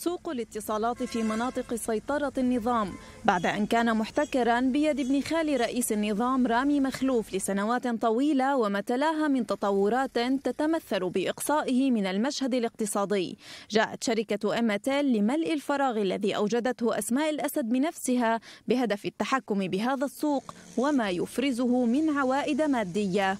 سوق الاتصالات في مناطق سيطرة النظام بعد أن كان محتكرا بيد ابن خال رئيس النظام رامي مخلوف لسنوات طويلة وما تلاها من تطورات تتمثل بإقصائه من المشهد الاقتصادي جاءت شركة أمتال لملء الفراغ الذي أوجدته أسماء الأسد بنفسها بهدف التحكم بهذا السوق وما يفرزه من عوائد مادية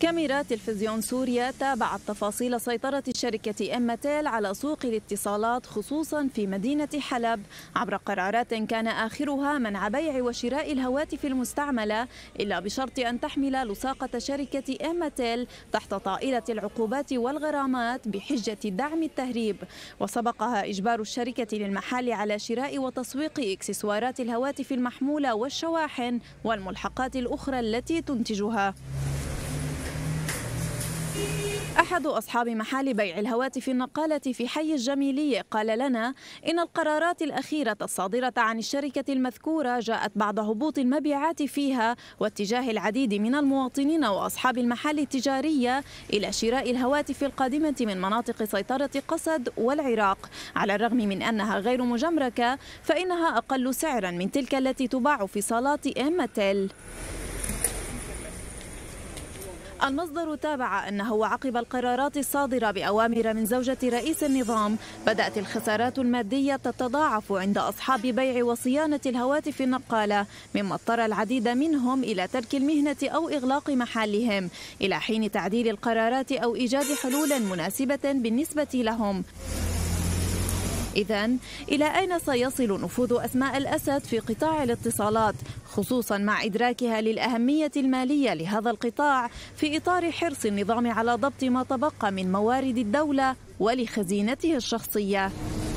كاميرا تلفزيون سوريا تابعت تفاصيل سيطرة شركة إمتال على سوق الاتصالات خصوصا في مدينة حلب عبر قرارات كان آخرها منع بيع وشراء الهواتف المستعملة إلا بشرط أن تحمل لصاقة شركة إمتال تحت طائلة العقوبات والغرامات بحجة دعم التهريب وسبقها إجبار الشركة للمحال على شراء وتسويق إكسسوارات الهواتف المحمولة والشواحن والملحقات الأخرى التي تنتجها أحد أصحاب محل بيع الهواتف النقالة في حي الجميلية قال لنا إن القرارات الأخيرة الصادرة عن الشركة المذكورة جاءت بعد هبوط المبيعات فيها واتجاه العديد من المواطنين وأصحاب المحال التجارية إلى شراء الهواتف القادمة من مناطق سيطرة قصد والعراق على الرغم من أنها غير مجمركة فإنها أقل سعرا من تلك التي تباع في صالات إمتل المصدر تابع أنه عقب القرارات الصادرة بأوامر من زوجة رئيس النظام بدأت الخسارات المادية تتضاعف عند أصحاب بيع وصيانة الهواتف النقالة مما اضطر العديد منهم إلى ترك المهنة أو إغلاق محلهم إلى حين تعديل القرارات أو إيجاد حلول مناسبة بالنسبة لهم إذا إلى أين سيصل نفوذ أسماء الأسد في قطاع الاتصالات خصوصا مع إدراكها للأهمية المالية لهذا القطاع في إطار حرص النظام على ضبط ما تبقى من موارد الدولة ولخزينته الشخصية